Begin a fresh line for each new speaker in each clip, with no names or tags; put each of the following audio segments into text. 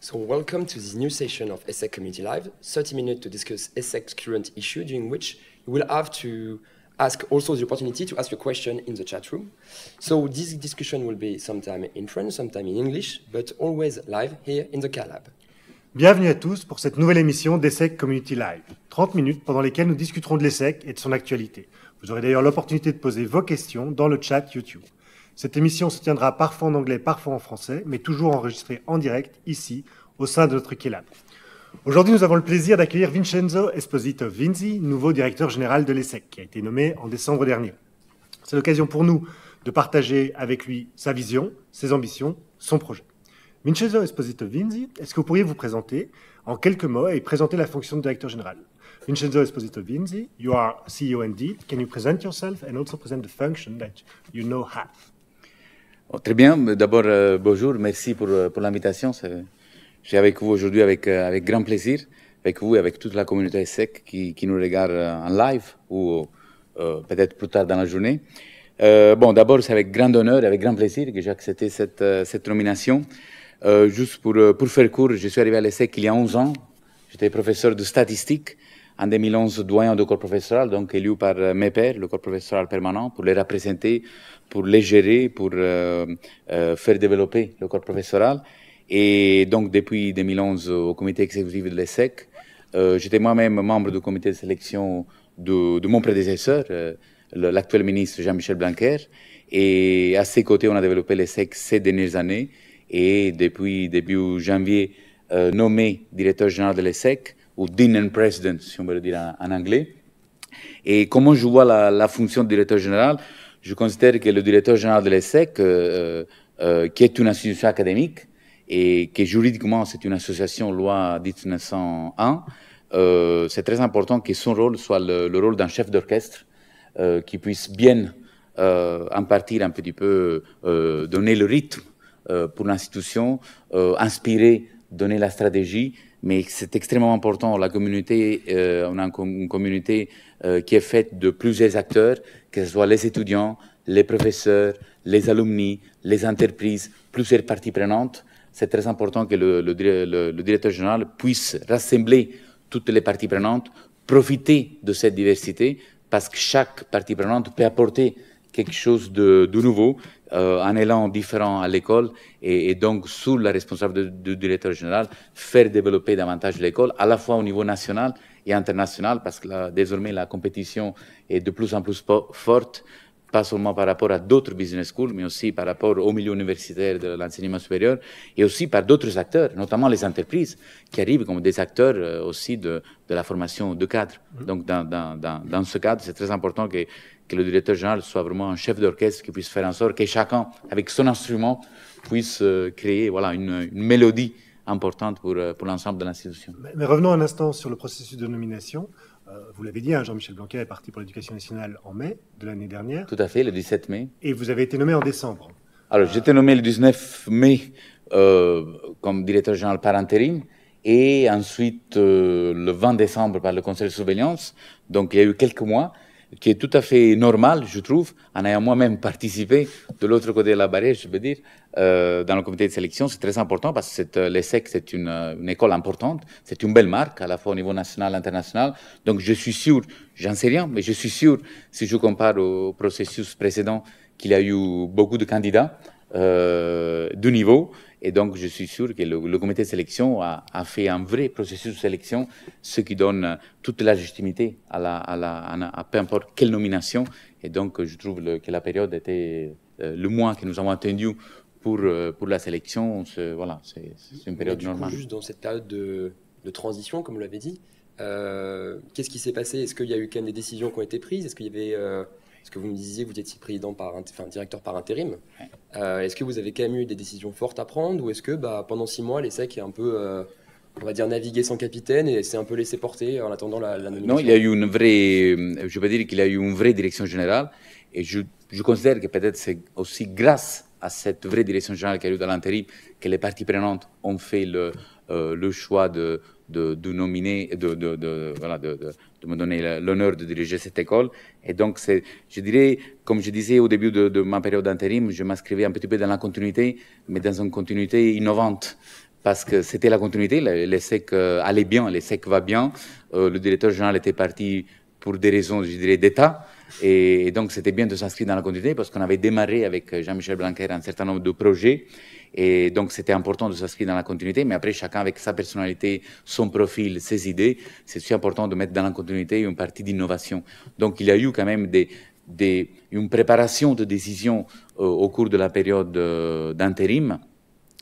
So welcome to this new session of ESSEC Community Live, 30 minutes to discuss ESSEC's current issue, during which you will have to ask also the opportunity to ask your question in the chat room. So this discussion will be sometime in French, sometime in English, but always live here in the CALAB.
Bienvenue à tous pour cette nouvelle émission d'ESSEC Community Live, 30 minutes pendant lesquelles nous discuterons de l'ESSEC et de son actualité. Vous aurez d'ailleurs l'opportunité de poser vos questions dans le chat YouTube. Cette émission se tiendra parfois en anglais, parfois en français, mais toujours enregistrée en direct ici, au sein de notre KELAB. Aujourd'hui, nous avons le plaisir d'accueillir Vincenzo Esposito Vinzi, nouveau directeur général de l'ESSEC, qui a été nommé en décembre dernier. C'est l'occasion pour nous de partager avec lui sa vision, ses ambitions, son projet. Vincenzo Esposito Vinzi, est-ce que vous pourriez vous présenter en quelques mots et présenter la fonction de directeur général Vincenzo Esposito Vinzi, you are CEO indeed. Can you present yourself and also present the function that you know have
Oh, très bien. D'abord, euh, bonjour. Merci pour, euh, pour l'invitation. Je suis avec vous aujourd'hui avec, euh, avec grand plaisir, avec vous et avec toute la communauté SEC qui, qui nous regarde en live ou peut-être plus tard dans la journée. bon, d'abord, c'est avec grand honneur et avec grand plaisir que j'ai accepté cette, cette nomination. juste pour, pour faire court, je suis arrivé à l'ESSEC il y a 11 ans. J'étais professeur de statistique en 2011, doyen de corps professoral, donc élu par euh, mes pères, le corps professoral permanent, pour les représenter, pour les gérer, pour euh, euh, faire développer le corps professoral. Et donc depuis 2011, au comité exécutif de l'ESSEC, euh, j'étais moi-même membre du comité de sélection de, de mon prédécesseur, l'actuel ministre Jean-Michel Blanquer. Et à ses côtés, on a développé l'ESSEC ces dernières années. Et depuis début janvier, nommé directeur général de l'ESSEC, ou dean and president, si on veut le dire en, anglais. Et comment je vois la, fonction de directeur général Je considère que le directeur général de l'ESSEC, euh, euh, euh, qui est une institution académique et qui juridiquement c'est une association loi 1901, c'est très important que son rôle soit le, rôle d'un chef d'orchestre qui puisse bien en partir un petit peu, donner le rythme pour l'institution, inspirer, donner la stratégie mais c'est extrêmement important. La communauté, euh, on a une, communauté euh, qui est faite de plusieurs acteurs, que ce soit les étudiants, les professeurs, les alumni, les entreprises, plusieurs parties prenantes. C'est très important que le, directeur général puisse rassembler toutes les parties prenantes, profiter de cette diversité, parce que chaque partie prenante peut apporter quelque chose de, de nouveau euh, un élan différent à l'école et, donc sous la responsabilité du, directeur général, faire développer davantage l'école, à la fois au niveau national et international, parce que là, désormais la compétition est de plus en plus forte, pas seulement par rapport à d'autres business schools, mais aussi par rapport au milieu universitaire de l'enseignement supérieur et aussi par d'autres acteurs, notamment les entreprises, qui arrivent comme des acteurs euh, aussi de, la formation de cadres. Donc dans ce cadre, c'est très important que que le directeur général soit vraiment un chef d'orchestre qui puisse faire en sorte que chacun, avec son instrument, puisse euh, créer voilà, une, mélodie importante pour, euh, l'ensemble de l'institution. Mais
revenons un instant sur le processus de nomination. Euh, vous l'avez dit, hein, Jean-Michel Blanquer est parti pour l'éducation nationale en mai de l'année dernière.
Tout à fait, le 17 mai.
Et vous avez été nommé en décembre.
Alors, j'ai été nommé le 19 mai comme directeur général par intérim et ensuite le 20 décembre par le conseil de surveillance. Donc, il y a eu quelques mois qui est tout à fait normal, je trouve, en ayant moi-même participé de l'autre côté de la barrière, je veux dire, euh, dans le comité de sélection. C'est très important parce que euh, l'ESSEC, c'est une, euh, une, école importante, c'est une belle marque, à la fois au niveau national international. Donc je suis sûr, j'en sais rien, mais je suis sûr, si je compare au processus précédent, qu'il y a eu beaucoup de candidats euh, de niveau. Et donc, je suis sûr que le, comité de sélection a, fait un vrai processus de sélection, ce qui donne toute la légitimité à, la, à, peu importe quelle nomination. Et donc, je trouve que la période était euh, le mois que nous avons attendu pour, euh, pour la sélection. voilà, c'est, une période normale. juste
dans cette période de, de transition, comme vous l'avez dit, euh, qu'est-ce qui s'est passé Est-ce qu'il y a eu quand même des décisions qui ont été prises Est-ce qu'il y avait parce que vous me disiez que vous étiez président par, enfin, directeur par intérim. Euh, est-ce que vous avez quand même eu des décisions fortes à prendre ou est-ce que bah, pendant six mois, l'ESSEC est un peu, euh, on va dire, navigué sans capitaine et s'est un peu laissé porter en attendant la, la Non, il y a eu
une vraie, je pas dire qu'il y a eu une vraie direction générale et je, considère que peut-être c'est aussi grâce à cette vraie direction générale qui a eu dans l'intérim que les parties prenantes ont fait le, euh, choix de, de, nominer, de, de, de de me donner l'honneur de diriger cette école. Et donc, je dirais, comme je disais au début de, ma période d'intérim, je m'inscrivais un petit peu dans la continuité, mais dans une continuité innovante. Parce que c'était la continuité, l'ESSEC euh, allait bien, l'ESSEC va bien. Euh, le directeur général était parti pour des raisons, je dirais, d'État. Et donc, c'était bien de s'inscrire dans la continuité parce qu'on avait démarré avec euh, Jean-Michel Blanquer un certain nombre de projets. Et donc, c'était important de s'inscrire dans la continuité. Mais après, chacun avec sa personnalité, son profil, ses idées, c'est aussi important de mettre dans la continuité une partie d'innovation. Donc, il y a eu quand même des, une préparation de décision euh, au cours de la période euh, d'intérim.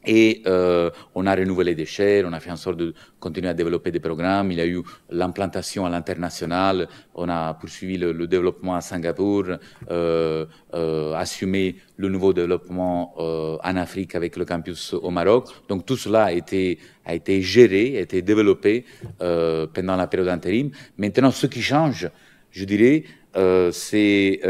Et euh, on a renouvelé des chaires, on a fait en sorte de continuer à développer des programmes. Il y a eu l'implantation à l'international, on a poursuivi le, développement à Singapour, euh, euh, assumé le nouveau développement en Afrique avec le campus au Maroc. Donc tout cela a été, a été géré, a été développé pendant la période intérim. Maintenant, ce qui change, je dirais, c'est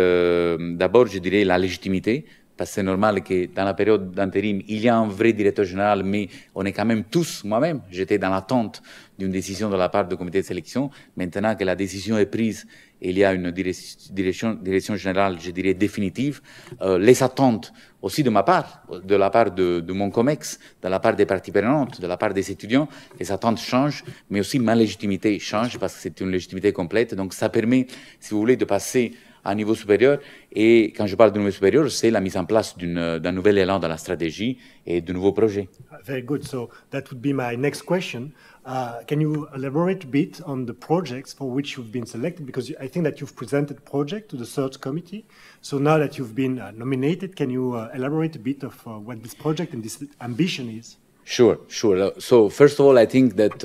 d'abord, je dirais, la légitimité parce que c'est normal que dans la période d'intérim, il y a un vrai directeur général, mais on est quand même tous, moi-même, j'étais dans l'attente d'une décision de la part du comité de sélection. Maintenant que la décision est prise, il y a une direction, direction générale, je dirais, définitive. Euh, les attentes aussi de ma part, de la part de, de, mon COMEX, de la part des parties prenantes, de la part des étudiants, les attentes changent, mais aussi ma légitimité change parce que c'est une légitimité complète. Donc ça permet, si vous voulez, de passer à niveau supérieur. Et quand je parle de niveau supérieur, c'est la mise en place d'un nouvel élan dans la stratégie et de nouveaux projets.
Very good. So that would be my next question. Uh, can you elaborate a bit on the projects for which you've been selected? Because I think that you've presented project to the search committee. So now that you've been uh, nominated, can you uh, elaborate a bit of what this project and this ambition is?
Sure, sure. So first of all, I think that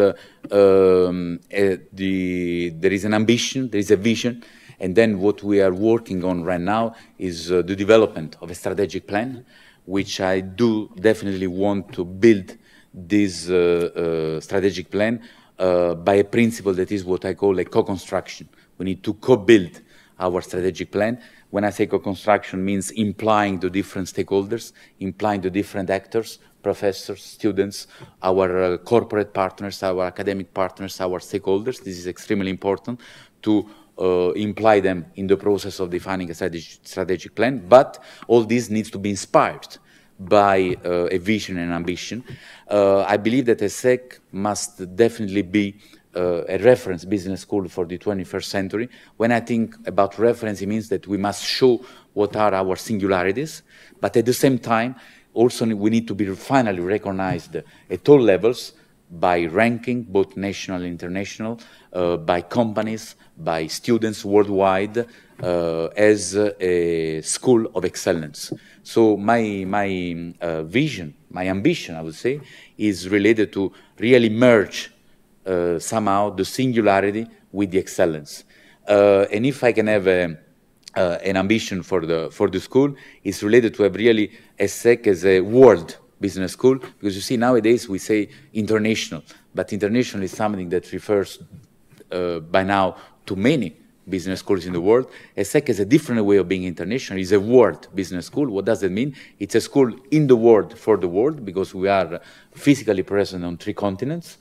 um, eh, the, there is an ambition, there is a vision, And then what we are working on right now is uh, the development of a strategic plan, which I do definitely want to build this uh, uh, strategic plan by a principle that is what I call a co-construction. We need to co-build our strategic plan. When I say co-construction means implying the different stakeholders, implying the different actors, professors, students, our uh, corporate partners, our academic partners, our stakeholders. This is extremely important to uh, imply them in the process of defining a strategic plan, but all this needs to be inspired by uh, a vision and ambition. Uh, I believe that ESSEC SEC must definitely be uh, a reference business school for the 21st century. When I think about reference, it means that we must show what are our singularities, but at the same time, also we need to be finally recognized at all levels by ranking, both national and international, uh, by companies, by students worldwide, uh, as a school of excellence. So my, my uh, vision, my ambition, I would say, is related to really merge uh, somehow the singularity with the excellence. Uh, and if I can have a, uh, an ambition for the, for the school, it's related to have really a SEC as a world business school, because you see nowadays we say international, but international is something that refers uh, by now to many business schools in the world. ESSEC is a different way of being international. It's a world business school. What does it mean? It's a school in the world for the world because we are physically present on three continents.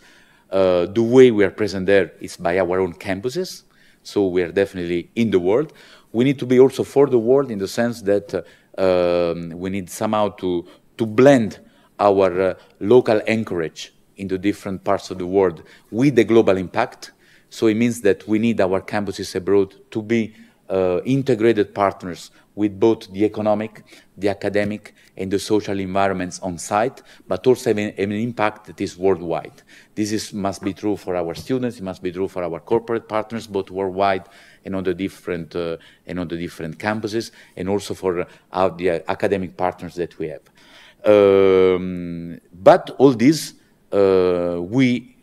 Uh, the way we are present there is by our own campuses. So we are definitely in the world. We need to be also for the world in the sense that uh, um, we need somehow to, to blend our uh, local anchorage into different parts of the world with a global impact. So it means that we need our campuses abroad to be uh, integrated partners with both the economic, the academic, and the social environments on site, but also having an, an impact that is worldwide. This is, must be true for our students, it must be true for our corporate partners, both worldwide and on the different, uh, and on the different campuses, and also for uh, the uh, academic partners that we have. Um, but all this uh, we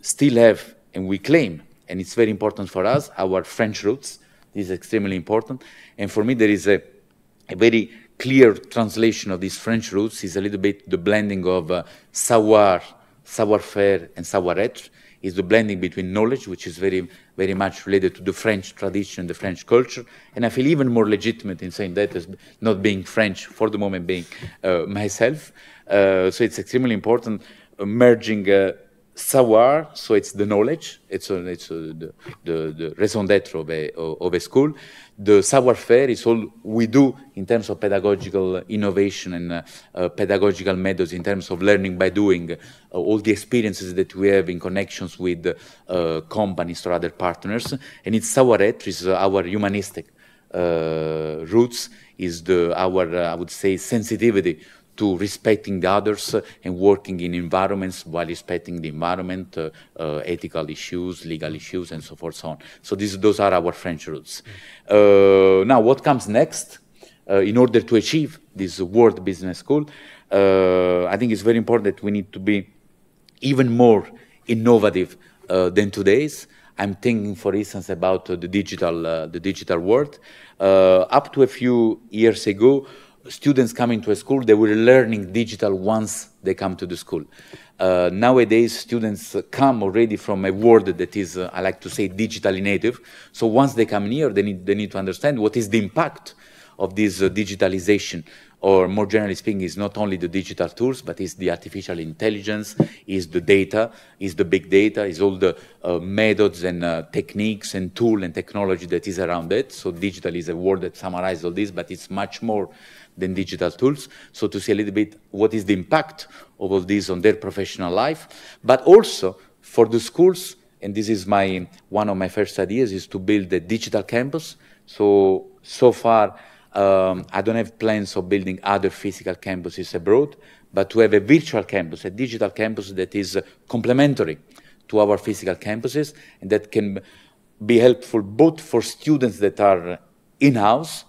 still have and we claim, and it's very important for us, our French roots. This is extremely important. And for me, there is a, a very clear translation of these French roots is a little bit the blending of uh, savoir, savoir-faire, and savoir-être is the blending between knowledge, which is very, very much related to the French tradition, the French culture. And I feel even more legitimate in saying that as not being French, for the moment being uh, myself. Uh, so it's extremely important uh, merging uh, savoir, so it's the knowledge, it's, a, uh, it's a, uh, the, the, the, raison d'être of a, of a school. The savoir-faire is all we do in terms of pedagogical innovation and uh, uh, pedagogical methods, in terms of learning by doing, uh, all the experiences that we have in connections with uh, companies or other partners. And it's savoir-être, is our humanistic roots, is the, our, I would say, sensitivity to respecting the others and working in environments while respecting the environment, uh, uh, ethical issues, legal issues, and so forth, so on. So those are our French roots. Uh, now, what comes next? in order to achieve this World Business School, I think it's very important that we need to be even more innovative uh, than today's. I'm thinking, for instance, about uh, the digital uh, the digital world. up to a few years ago, students coming to a school, they were learning digital once they come to the school. Uh, nowadays, students come already from a world that is, uh, I like to say, digitally native. So once they come here, they need, they need to understand what is the impact of this uh, digitalization. Or more generally speaking, is not only the digital tools, but is the artificial intelligence, is the data, is the big data, is all the uh, methods and uh, techniques and tool and technology that is around it. So digital is a word that summarizes all this, but it's much more than digital tools. So to see a little bit what is the impact of all this on their professional life, but also for the schools. And this is my one of my first ideas is to build a digital campus. So so far, um, I don't have plans of building other physical campuses abroad, but to have a virtual campus, a digital campus that is uh, complementary to our physical campuses and that can be helpful both for students that are in-house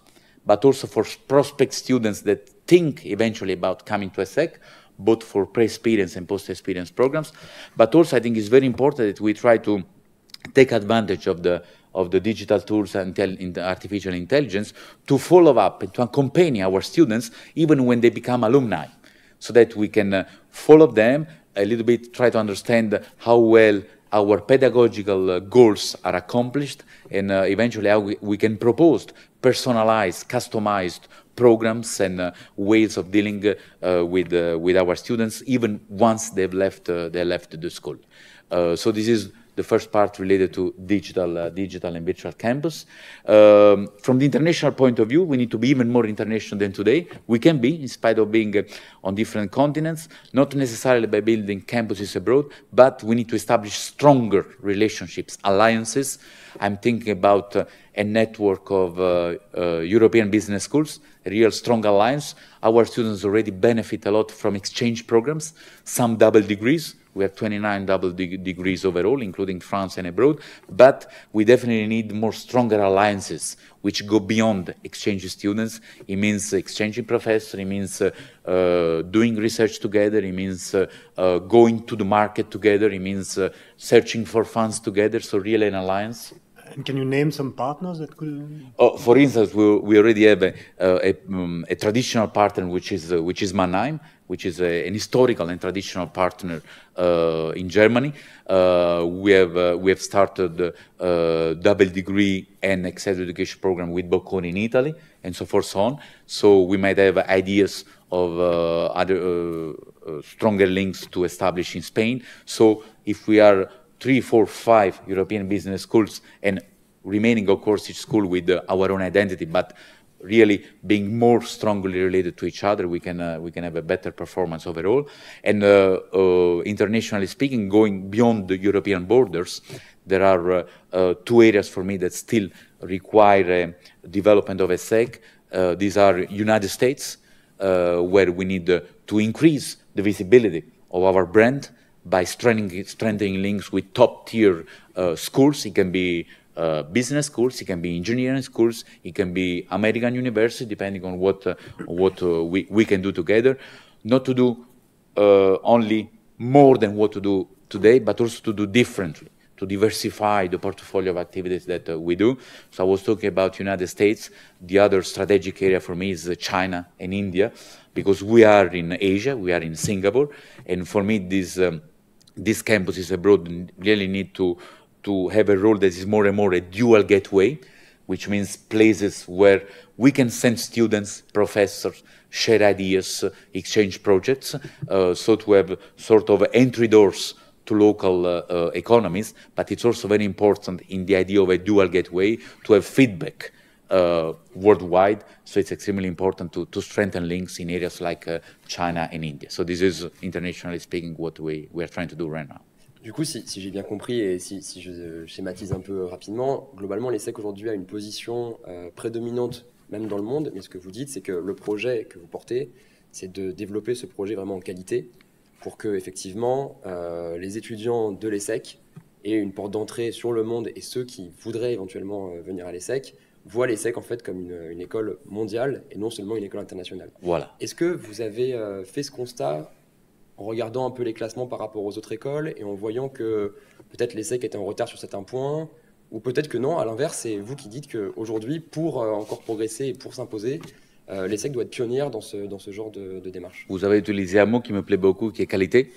but also for prospect students that think eventually about coming to ESSEC, sec, both for pre-experience and post-experience programs. But also I think it's very important that we try to take advantage of the of the digital tools and artificial intelligence to follow up and to accompany our students even when they become alumni so that we can uh, follow them a little bit try to understand how well our pedagogical uh, goals are accomplished and uh, eventually how we, we can propose personalized, customized programs and uh, ways of dealing uh, uh with uh, with our students even once they've left they left the school. so this is the first part related to digital, uh, digital and virtual campus. Um, from the international point of view, we need to be even more international than today. We can be, in spite of being uh, on different continents, not necessarily by building campuses abroad, but we need to establish stronger relationships, alliances. I'm thinking about uh, a network of uh, uh, European business schools, a real strong alliance. Our students already benefit a lot from exchange programs, some double degrees, we have 29 double de degrees overall, including France and abroad, but we definitely need more stronger alliances which go beyond exchange students. It means exchanging professors, it means uh, uh, doing research together, it means uh, uh going to the market together, it means uh, searching for funds together, so really an alliance.
And can you name some partners that could?
Oh, for instance, we, we already have a, a, a, um, a traditional partner, which is uh, which is Mannheim, which is a, an historical and traditional partner uh, in Germany. Uh, we have uh, we have started uh, double degree and exchange education program with Bocconi in Italy, and so forth so on. So we might have ideas of uh, other uh, stronger links to establish in Spain. So if we are three, four, five European business schools and remaining, of course, each school with our own identity, but really being more strongly related to each other, we can uh, we can have a better performance overall. And uh, uh, internationally speaking, going beyond the European borders, there are uh, uh, two areas for me that still require development of a SEC. Uh, these are United States, where we need to increase the visibility of our brand by strengthening, strengthening links with top tier schools. It can be uh, business schools, it can be engineering schools, it can be American universities, depending on what, uh, what uh, we, we can do together. Not to do uh, only more than what to do today, but also to do differently, to diversify the portfolio of activities that uh, we do. So I was talking about United States. The other strategic area for me is uh, China and India, because we are in Asia, we are in Singapore, and for me this, um, this campus is abroad really need to to have a role that is more and more a dual gateway, which means places where we can send students, professors, share ideas, exchange projects, uh, so to have sort of entry doors to local uh, uh, economies, but it's also very important in the idea of a dual gateway to have feedback uh, worldwide. So it's extremely important to, to strengthen links in areas like uh, China and India. So this is, internationally speaking, what we, we are trying to do right now. Du coup, si,
j'ai bien compris et si, je euh, schématise un peu rapidement, globalement, l'ESSEC aujourd'hui a une position euh, prédominante, même dans le monde. Mais ce que vous dites, c'est que le projet que vous portez, c'est de développer ce projet vraiment en qualité pour que, effectivement, euh, les étudiants de l'ESSEC aient une porte d'entrée sur le monde et ceux qui voudraient éventuellement venir à l'ESSEC voient l'ESSEC en fait comme une, une, école mondiale et non seulement une école internationale. Voilà. Est-ce que vous avez fait ce constat en regardant un peu les classements par rapport aux autres écoles et en voyant que peut-être l'ESSEC était en retard sur certains points, ou peut-être que non, à l'inverse, c'est vous qui dites qu'aujourd'hui, pour euh, encore progresser et pour s'imposer, euh, l'ESSEC doit être pionnière dans ce, genre de, démarche.
Vous avez utilisé un mot qui me plaît beaucoup, qui est qualité,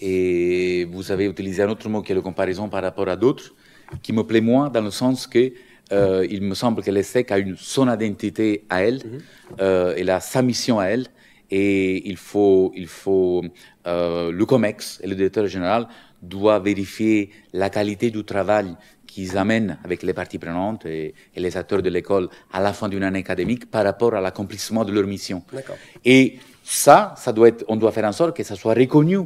et vous avez utilisé un autre mot qui est la comparaison par rapport à d'autres, qui me plaît moins dans le sens que euh, il me semble que l'ESSEC a une, son identité à elle, mhm. et elle a sa mission à elle, et il faut, il faut euh, le COMEX et le directeur général doivent vérifier la qualité du travail qu'ils amènent avec les parties prenantes et, les acteurs de l'école à la fin d'une année académique par rapport à l'accomplissement de leur mission. Et ça, ça doit être, on doit faire en sorte que ça soit reconnu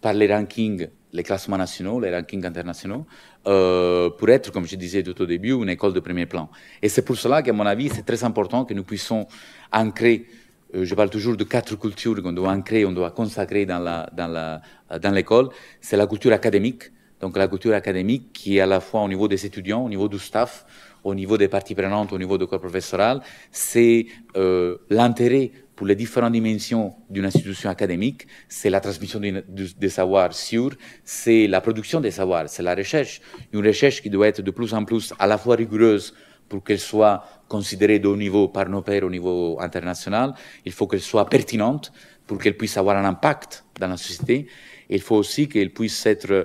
par les rankings, les classements nationaux, les rankings internationaux, euh, pour être, comme je disais tout au début, une école de premier plan. Et c'est pour cela qu'à mon avis, c'est très important que nous puissions ancrer euh, je parle toujours de quatre cultures qu'on doit ancrer, on doit consacrer dans la dans euh, dans l'école. C'est la culture académique, donc la culture académique qui est à la fois au niveau des étudiants, au niveau du staff, au niveau des parties prenantes, au niveau du corps professoral. C'est euh, l'intérêt pour les différentes dimensions d'une institution académique, c'est la transmission des savoirs sûrs, c'est la production des savoirs, c'est la recherche. Une recherche qui doit être de plus en plus à la fois rigoureuse pour qu'elle soit considérée de haut niveau par nos pairs au niveau international. Il faut qu'elle soit pertinente pour qu'elle puisse avoir un impact dans la société. il faut aussi qu'elle puisse être euh,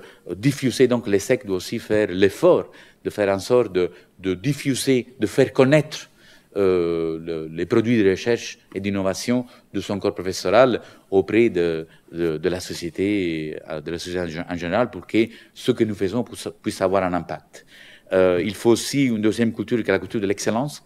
diffusée. Donc, l'ESSEC doit aussi faire l'effort de faire en sorte de, diffuser, de faire connaître euh, les produits de recherche et d'innovation de son corps professoral auprès la société, de la société euh, en général, pour que ce que nous faisons puisse avoir un impact. Euh, il faut aussi une deuxième culture qui est la culture de l'excellence,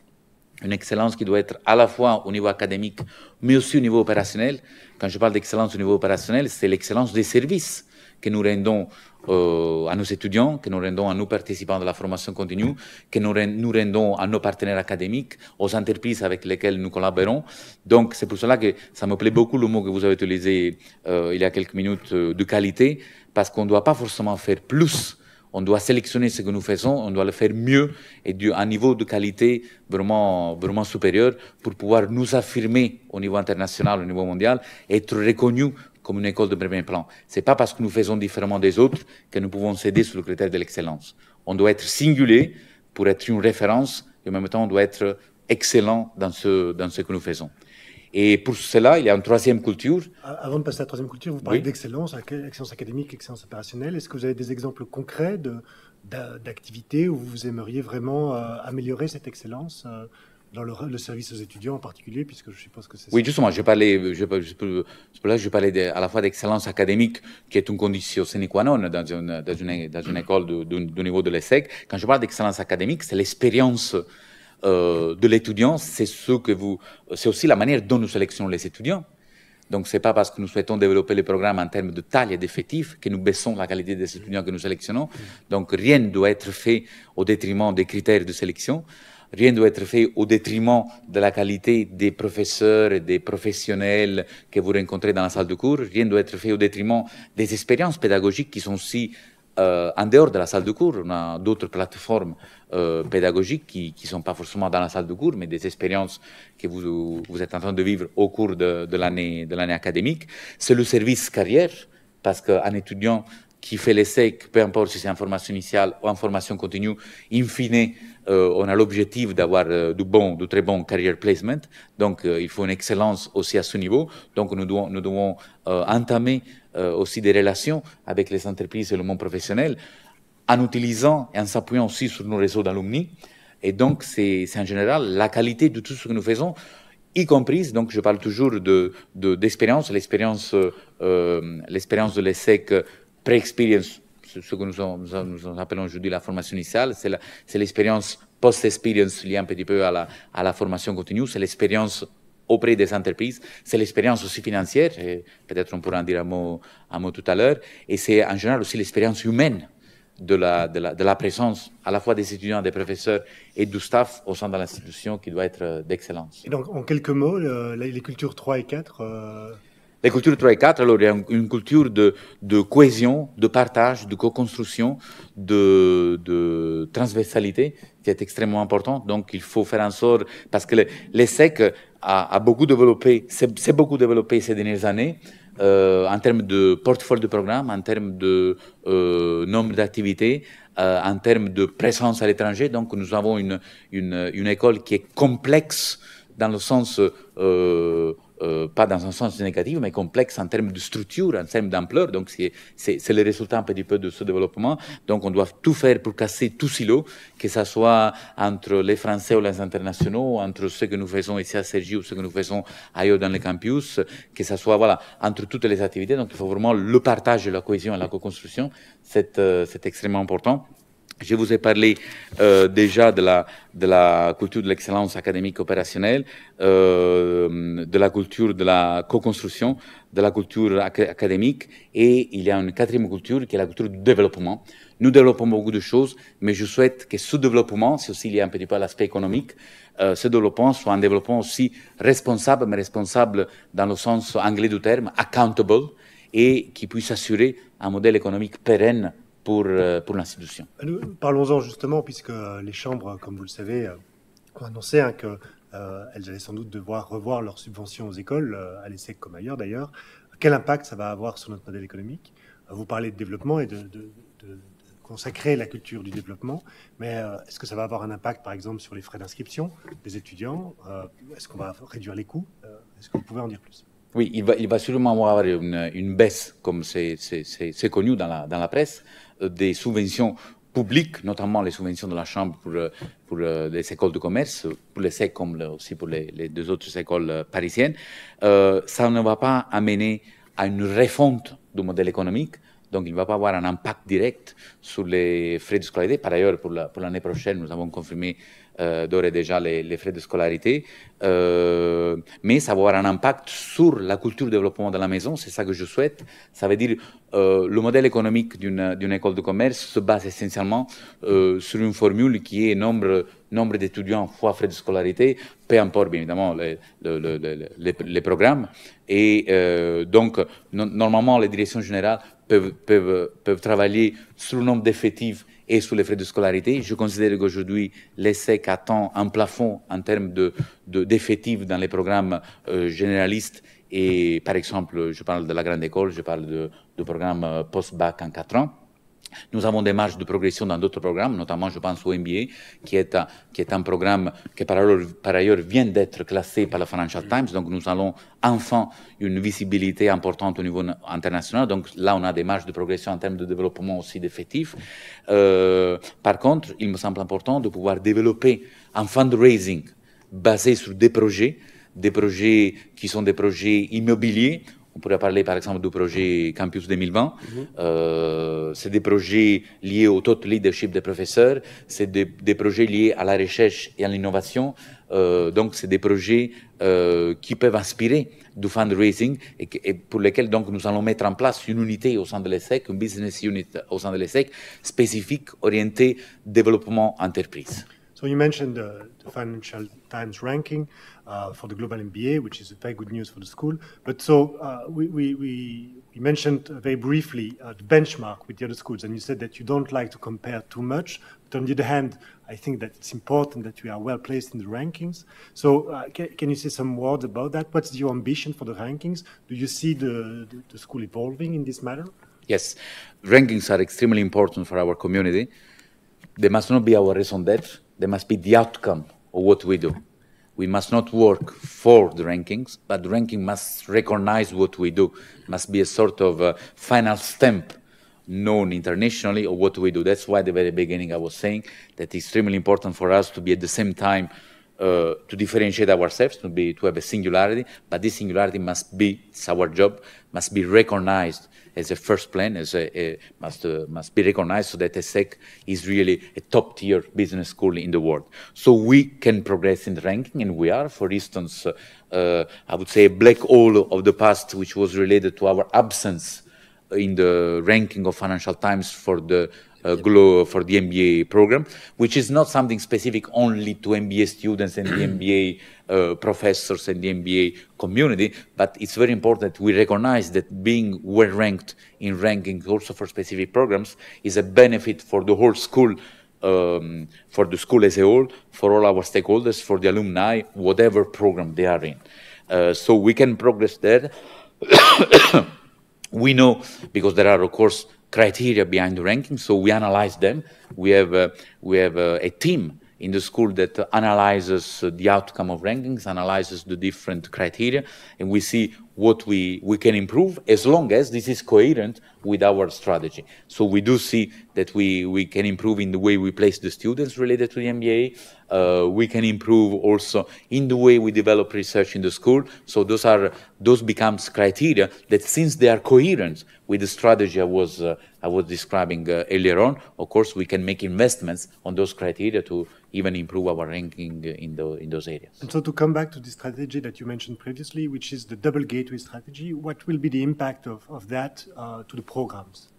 une excellence qui doit être à la fois au niveau académique, mais aussi au niveau opérationnel. Quand je parle d'excellence au niveau opérationnel, c'est l'excellence des services que nous rendons euh, à nos étudiants, que nous rendons à nos participants de la formation continue, que nous, rendons à nos partenaires académiques, aux entreprises avec lesquelles nous collaborons. Donc c'est pour cela que ça me plaît beaucoup le mot que vous avez utilisé euh, il y a quelques minutes de qualité, parce qu'on ne doit pas forcément faire plus on doit sélectionner ce que nous faisons, on doit le faire mieux et à un niveau de qualité vraiment, vraiment supérieur pour pouvoir nous affirmer au niveau international, au niveau mondial, être reconnus comme une école de premier plan. Ce n'est pas parce que nous faisons différemment des autres que nous pouvons céder sur le critère de l'excellence. On doit être singulier pour être une référence et en même temps on doit être excellent ce, dans ce que nous faisons. Et pour cela, il y a une troisième culture.
Avant de passer à la troisième culture, vous parlez d'excellence, excellence académique, excellence opérationnelle. Est-ce que vous avez des exemples concrets de, d'activités où vous aimeriez vraiment euh, améliorer cette excellence euh, dans le, service aux étudiants en particulier, puisque je suppose que c'est... Oui, justement,
je parlais, je, à la fois d'excellence académique, qui est une condition sine qua non dans une, dans une école du niveau de l'ESSEC. Quand je parle d'excellence académique, c'est l'expérience euh, de l'étudiant, c'est ce que vous, c'est aussi la manière dont nous sélectionnons les étudiants. Donc, ce n'est pas parce que nous souhaitons développer le programme en termes de taille et d'effectifs que nous baissons la qualité des étudiants que nous sélectionnons. Donc, rien ne doit être fait au détriment des critères de sélection. Rien ne doit être fait au détriment de la qualité des professeurs et des professionnels que vous rencontrez dans la salle de cours. Rien ne doit être fait au détriment des expériences pédagogiques qui sont aussi euh, en dehors de la salle de cours. On a d'autres plateformes euh, pédagogiques qui ne sont pas forcément dans la salle de cours, mais des expériences que vous, vous êtes en train de vivre au cours de, de l'année académique. C'est le service carrière, parce qu'un étudiant qui fait l'essai, peu importe si c'est en formation initiale ou en formation continue, in fine, euh, on a l'objectif d'avoir euh, du bon, du très bon career placement. Donc, il faut une excellence aussi à ce niveau. Donc, nous devons, nous devons entamer aussi des relations avec les entreprises et le monde professionnel en utilisant et en s'appuyant aussi sur nos réseaux d'alumni. Et donc, c'est en général la qualité de tout ce que nous faisons, y compris, donc je parle toujours d'expérience, de, d'expérience, l'expérience euh, euh, l'expérience de l'ESSEC pré-experience, ce que nous, nous appelons aujourd'hui la formation initiale, c'est l'expérience post-experience liée un petit peu à la, à la formation continue, c'est l'expérience auprès des entreprises, c'est l'expérience aussi financière, peut-être on pourra en dire un mot, un mot tout à l'heure, et c'est en général aussi l'expérience humaine de la, de, la, de la, présence à la fois des étudiants, des professeurs et du staff au sein de l'institution qui doit être euh, d'excellence. Et
donc, en quelques mots, les cultures 3 et 4 euh,
Les cultures 3 et 4, alors, il y a une culture de, de cohésion, de partage, de co-construction, de, de, transversalité qui est extrêmement importante. Donc, il faut faire en sorte, parce que l'ESSEC a, a beaucoup développé, s'est beaucoup développé ces dernières années, euh, en termes de portefeuille de programme, en termes de euh, nombre d'activités, euh, en termes de présence à l'étranger. Donc nous avons une, école qui est complexe dans le sens euh, pas dans un sens négatif, mais complexe en termes de structure, en termes d'ampleur. Donc, c'est le résultat un petit peu de ce développement. Donc, on doit tout faire pour casser tout silo, que ça soit entre les Français ou les internationaux, entre ce que nous faisons ici à Sergi ou ce que nous faisons ailleurs dans les campus, que ça soit, voilà, entre toutes les activités. Donc, il faut vraiment le partage, la cohésion et la co-construction. C'est euh, extrêmement important. Je vous ai parlé euh, déjà de la, de la culture de l'excellence académique opérationnelle, euh, de la culture de la co-construction, de la culture académique, et il y a une quatrième culture qui est la culture du développement. Nous développons beaucoup de choses, mais je souhaite que ce développement, c'est aussi lié un petit peu à l'aspect économique, euh, ce développement soit un développement aussi responsable, mais responsable dans le sens anglais du terme, accountable, et qui puisse assurer un modèle économique pérenne euh, pour, l'institution.
Parlons-en justement, puisque euh, les chambres, comme vous le savez, euh, ont annoncé hein, qu'elles allaient sans doute devoir revoir leurs subventions aux écoles, à l'ESSEC comme ailleurs d'ailleurs. Quel impact ça va avoir sur notre modèle économique Vous parlez de développement et de, consacrer la culture du développement, mais est-ce que ça va avoir un impact, par exemple, sur les frais d'inscription des étudiants Est-ce qu'on va réduire les coûts Est-ce que vous pouvez en dire plus
Oui, il va, il va sûrement avoir une, baisse, comme c'est connu dans la presse, des subventions publiques, notamment les subventions de la Chambre pour, euh, pour euh, les écoles de commerce, pour les SEC comme aussi pour les, deux autres écoles euh, parisiennes, ça ne va pas amener à une refonte du modèle économique. Donc, il ne va pas avoir un impact direct sur les frais de scolarité. Par ailleurs, pour l'année prochaine, nous avons confirmé euh, déjà les, frais de scolarité, euh, mais ça va avoir un impact sur la culture de développement de la maison, c'est ça que je souhaite. Ça veut dire euh, le modèle économique d'une école de commerce se base essentiellement euh, sur une formule qui est nombre nombre d'étudiants fois frais de scolarité, peu importe bien évidemment les, les, programmes. Et euh, donc, normalement, les directions générales peuvent, peuvent, peuvent travailler sur le nombre d'effectifs et sur les frais de scolarité. Je considère qu'aujourd'hui, l'ESSEC attend un plafond en termes d'effectifs de, dans les programmes euh, généralistes et, par exemple, je parle de la grande école, je parle de, de programmes euh, post-bac en quatre ans. Nous avons des marges de progression dans d'autres programmes, notamment je pense au MBA, qui est, un, qui est un programme qui par ailleurs, vient d'être classé par la Financial Times. Donc nous allons enfin une visibilité importante au niveau international. Donc là, on a des marges de progression en termes de développement aussi d'effectifs. Euh, par contre, il me semble important de pouvoir développer un fundraising basé sur des projets, des projets qui sont des projets immobiliers on pourrait parler par exemple du projet Campus 2020. Mhm. Euh, c'est des projets liés au taux leadership des professeurs, c'est des, projets liés à la recherche et à l'innovation. Euh, donc c'est des projets euh, qui peuvent inspirer du fundraising et, pour lesquels donc nous allons mettre en place une unité au sein de l'ESSEC, une business unit au sein de l'ESSEC spécifique orientée développement entreprise.
So you mentioned the Financial Times ranking. Uh, for the global MBA, which is very good news for the school. But so uh, we, we, we, mentioned very briefly uh, the benchmark with the other schools, and you said that you don't like to compare too much. But on the other hand, I think that it's important that we are well placed in the rankings. So uh, can, can, you say some words about that? What's your ambition for the rankings? Do you see the, the, the school evolving in this matter?
Yes, rankings are extremely important for our community. They must not be our raison d'etre. They must be the outcome of what we do we must not work for the rankings, but the ranking must recognize what we do, must be a sort of a uh, final stamp known internationally of what we do. That's why at the very beginning I was saying that it's extremely important for us to be at the same time uh, to differentiate ourselves, to be to have a singularity, but this singularity must be, it's our job, must be recognized as a first plan, as a, a must uh, must be recognized so that ESSEC is really a top tier business school in the world. So we can progress in the ranking, and we are. For instance, uh, uh, I would say a black hole of the past, which was related to our absence in the ranking of Financial Times for the uh, GLO for the MBA program, which is not something specific only to MBA students and the MBA uh, professors and the MBA community, but it's very important that we recognize that being well ranked in ranking, also for specific programs is a benefit for the whole school. Um, for the school as a whole, for all our stakeholders, for the alumni, whatever program they are in. Uh, so we can progress there. we know because there are, of course, criteria behind the ranking. So we analyze them. We have, uh, we have uh, a team in the school that analyzes uh, the outcome of rankings, analyzes the different criteria, and we see what we, we can improve as long as this is coherent with our strategy. So we do see that we, we can improve in the way we place the students related to the MBA. Uh, we can improve also in the way we develop research in the school. So those are, those becomes criteria that since they are coherent with the strategy I was, uh, I was describing uh, earlier on, of course we can make investments on those criteria to even improve our ranking in, the, in those areas.
And so to come back to the strategy that you mentioned previously, which is the double gate gateway strategy, what will be the impact of, of that uh, to the programs?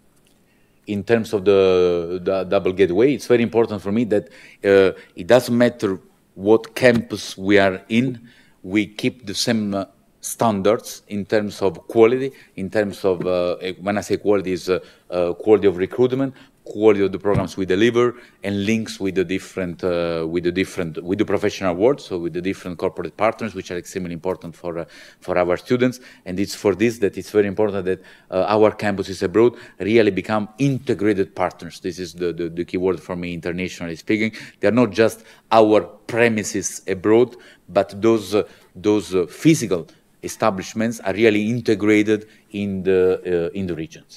In terms of the, the, double gateway, it's very important for me that uh, it doesn't matter what campus we are in, we keep the same uh, standards in terms of quality, in terms of, uh, when I say quality, is uh, uh, quality of recruitment, quality of the programs we deliver and links with the different uh, with the different with the professional world so with the different corporate partners which are extremely important for uh, for our students and it's for this that it's very important that uh, our campuses abroad really become integrated partners this is the, the, the key word for me internationally speaking they are not just our premises abroad but those uh, those uh, physical establishments are really integrated in the uh, in the regions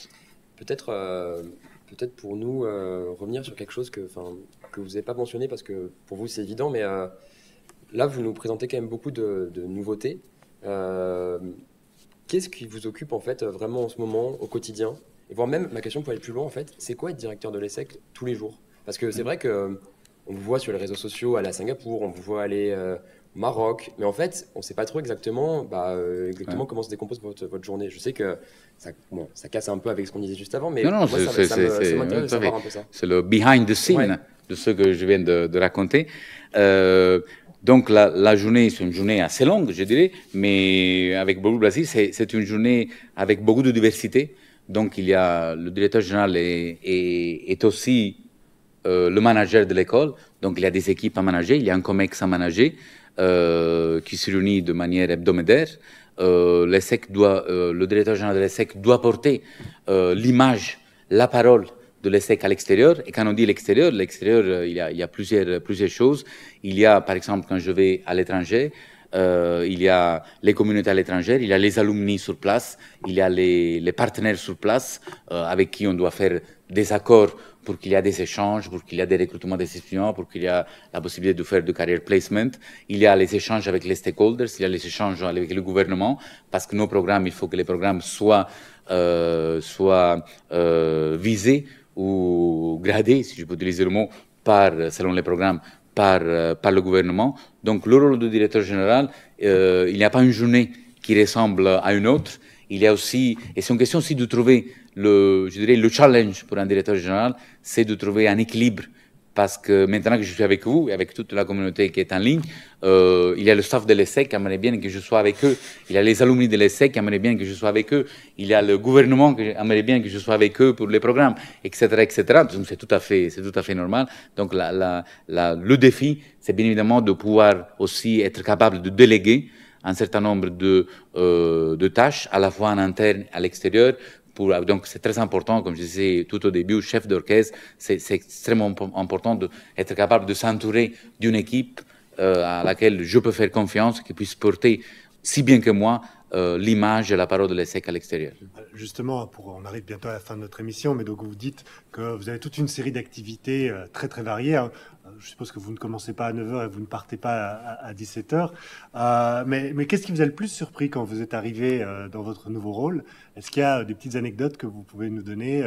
peut-être euh, peut-être pour nous euh, revenir sur quelque chose que, que vous n'avez pas mentionné parce que pour vous c'est évident, mais euh, là vous nous présentez quand même beaucoup de, nouveautés. Euh, qu'est-ce qui vous occupe en fait vraiment en ce moment au quotidien Et voire même ma question pour aller plus loin en fait, c'est quoi être directeur de l'ESSEC tous les jours Parce que c'est mm-hmm. vrai que on vous voit sur les réseaux sociaux à la Singapour, on vous voit aller Maroc. Mais en fait, on ne sait pas trop exactement, bah, euh, exactement comment se décompose votre, votre journée. Je sais que ça, casse un peu avec ce qu'on disait juste avant, mais moi, ça,
C'est le behind the scene de ce que je viens de, raconter. Euh, donc la, journée, c'est une journée assez longue, je dirais, mais avec Boulou Brasil, c'est une journée avec beaucoup de diversité. Donc il y a le directeur général est, est, aussi euh, le manager de l'école. Donc il y a des équipes à manager, il y a un comex à manager. Euh, qui se réunit de manière hebdomadaire. Euh, doit, euh, le directeur général de l'ESSEC doit porter euh, l'image, la parole de l'ESSEC à l'extérieur. Et quand on dit l'extérieur, l'extérieur, il y a, il plusieurs, plusieurs choses. Il y a, par exemple, quand je vais à l'étranger, il y a les communautés à l'étranger, il y a les alumni sur place, il y a les, partenaires sur place avec qui on doit faire des accords pour qu'il y ait des échanges, pour qu'il y ait des recrutements des étudiants, pour qu'il y ait la possibilité de faire du career placement. Il y a les échanges avec les stakeholders, il y a les échanges avec le gouvernement, parce que nos programmes, il faut que les programmes soient, euh, soient euh, visés ou gradés, si je peux utiliser le mot, selon les programmes, par, euh, par le gouvernement. Donc le rôle du directeur général, il n'y a pas une journée qui ressemble à une autre. Il y a aussi, et c'est une question aussi de trouver le, je dirais, le challenge pour un directeur général, c'est de trouver un équilibre. Parce que maintenant que je suis avec vous et avec toute la communauté qui est en ligne, euh, il y a le staff de l'ESSEC qui aimerait bien que je sois avec eux. Il y a les alumni de l'ESSEC qui aimerait bien que je sois avec eux. Il y a le gouvernement qui aimerait bien que je sois avec eux pour les programmes, etc., etc. Donc c'est tout à fait, c'est tout à fait normal. Donc le défi, c'est bien évidemment de pouvoir aussi être capable de déléguer un certain nombre euh, de, tâches, à la fois en interne, et à l'extérieur, donc c'est très important, comme je disais tout au début, chef d'orchestre, c'est, extrêmement important d'être capable de s'entourer d'une équipe euh, à laquelle je peux faire confiance, qui puisse porter si bien que moi euh, l'image et la parole de l'ESSEC à l'extérieur.
Justement, pour, on arrive bientôt à la fin de notre émission, mais donc vous dites que vous avez toute une série d'activités euh, très très variées. Euh, je suppose que vous ne commencez pas à 9h et vous ne partez pas à, 17h. mais, qu'est-ce qui vous a le plus surpris quand vous êtes arrivé dans votre nouveau rôle Est-ce qu'il y a des petites anecdotes que vous pouvez nous donner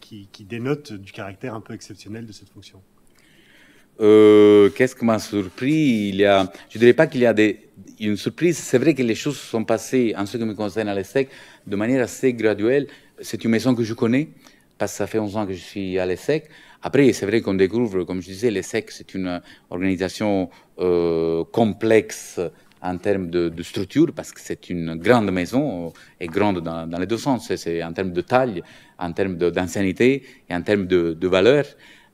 qui, qui dénotent du caractère un peu exceptionnel de cette fonction
euh, qu'est-ce qui m'a surpris Il y a, je dirais pas qu'il y a une surprise. C'est vrai que les choses sont passées, en ce qui me concerne à l'ESSEC, de manière assez graduelle. C'est une maison que je connais, parce que ça fait 11 ans que je suis à l'ESSEC. Après, c'est vrai qu'on découvre, comme je disais, l'ESSEC, c'est une euh, organisation euh, complexe en termes de, structure, parce que c'est une grande maison, et grande dans, les deux sens. C'est en termes de taille, en termes d'ancienneté et en termes de, de valeur.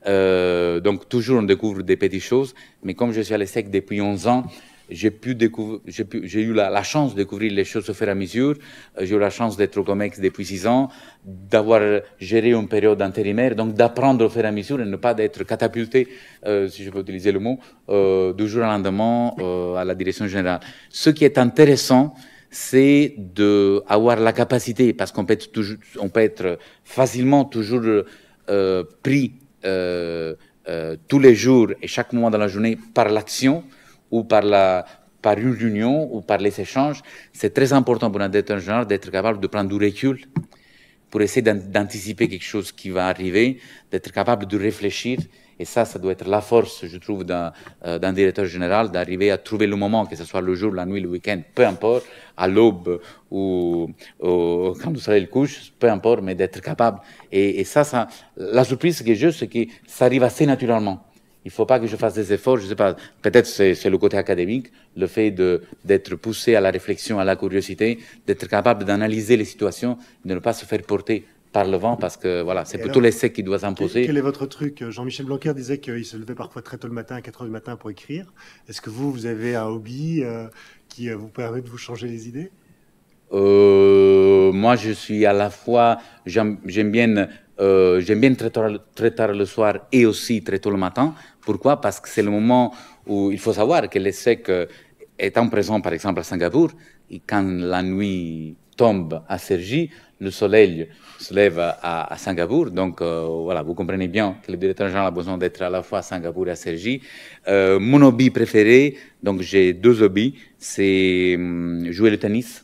Euh, donc toujours on découvre des petites choses, mais comme je suis à l'ESSEC depuis 11 ans, j'ai pu découvrir, j'ai eu la, chance de découvrir les choses au fur et à mesure. Euh, j'ai eu la chance d'être au COMEX depuis 6 ans, d'avoir géré une période intérimaire, donc d'apprendre au fur et à mesure et ne pas d'être catapulté, euh, si je peux utiliser le mot, du jour au lendemain à la direction générale. Ce qui est intéressant, c'est de avoir la capacité, parce qu'on peut toujours, on peut être facilement toujours pris euh, euh, tous les jours et chaque moment de la journée par l'action ou par, la, par une réunion ou par les échanges, c'est très important pour un général d'être capable de prendre du recul pour essayer d'anticiper quelque chose qui va arriver, d'être capable de réfléchir et ça, ça doit être la force, je trouve, euh, d'un directeur général, d'arriver à trouver le moment, que ce soit le jour, la nuit, le week-end, peu importe, à l'aube ou, quand le soleil couche, peu importe, mais d'être capable. Et, ça, ça, la surprise que j'ai, c'est que ça arrive assez naturellement. Il ne faut pas que je fasse des efforts, je ne sais pas, peut-être c'est le côté académique, le fait d'être poussé à la réflexion, à la curiosité, d'être capable d'analyser les situations, de ne pas se faire porter par le vent parce que voilà, c'est plutôt l'essai qui doit s'imposer. Quel est
votre truc Jean-Michel Blanquer disait qu'il se levait parfois très tôt le matin, à 4 heures du matin pour écrire. Est-ce que vous, vous avez un hobby euh, qui euh, vous permet de vous changer les idées
euh, Moi, je suis à la fois, j'aime bien, j'aime bien très tard, le soir et aussi très tôt le matin. Pourquoi Parce que c'est le moment où il faut savoir que l'essai est en présent, par exemple, à Singapour, et quand la nuit tombe à Sergi, le soleil se lève à, Singapour. Donc euh, voilà, vous comprenez bien que le directeur a besoin d'être à la fois à Singapour et à Sergi. Euh, mon hobby préféré, donc j'ai deux hobbies, c'est hum, jouer le tennis.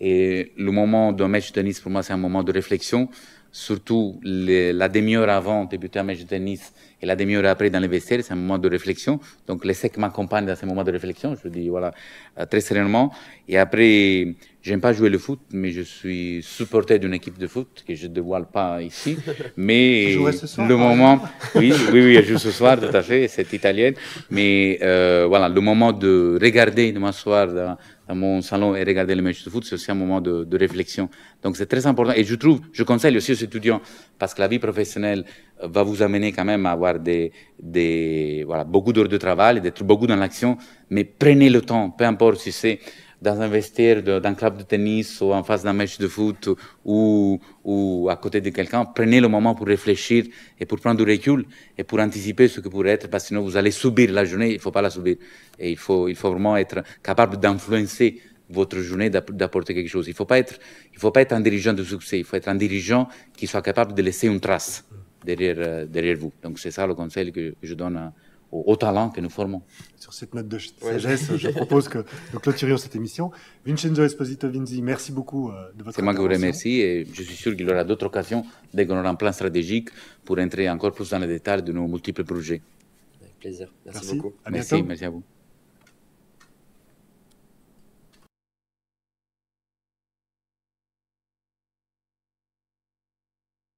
Et le moment d'un match de tennis, pour moi, c'est un moment de réflexion surtout la demi-heure avant débuter un match de tennis et la demi-heure après dans les vestiaires, c'est un moment de réflexion. Donc, les secs m'accompagnent dans ces moments de réflexion. Je dis, voilà, euh, très sereinement. Et après, j'aime pas jouer le foot, mais je suis supporter d'une équipe de foot que je ne dévoile pas ici. Mais le moment, oui, oui, oui, joue ce soir, tout à fait, c'est italienne. Mais euh, voilà, le moment de regarder, de m'asseoir dans euh, dans mon salon et regarder le match de foot, c'est aussi un moment de, réflexion. Donc c'est très important. Et je trouve, je conseille aussi aux étudiants, parce que la vie professionnelle euh, va vous amener quand même à avoir des, des voilà, beaucoup d'heures de travail, et d'être beaucoup dans l'action, mais prenez le temps, peu importe si c'est dans un vestiaire d'un club de tennis ou en face d'un match de foot ou, ou à côté de quelqu'un, prenez le moment pour réfléchir et pour prendre du recul et pour anticiper ce que pourrait être, parce que sinon vous allez subir la journée, il ne faut pas la subir. Et il faut, il faut vraiment être capable d'influencer votre journée, d'apporter quelque chose. Il ne faut, pas être, il faut pas être un dirigeant de succès, il faut être un dirigeant qui soit capable de laisser une trace derrière, euh, derrière vous. Donc c'est ça le conseil que je donne à, au, talent que nous formons. Sur cette note de
sagesse, je propose que nous clôturions cette émission. Vincenzo Esposito Vinzi, merci beaucoup euh, de votre C'est moi qui vous
remercie et je suis sûr qu'il y aura d'autres occasions dès qu'on aura un plan stratégique pour entrer encore plus dans les détails de nos multiples projets.
Avec plaisir. Merci, beaucoup. merci, merci à
vous.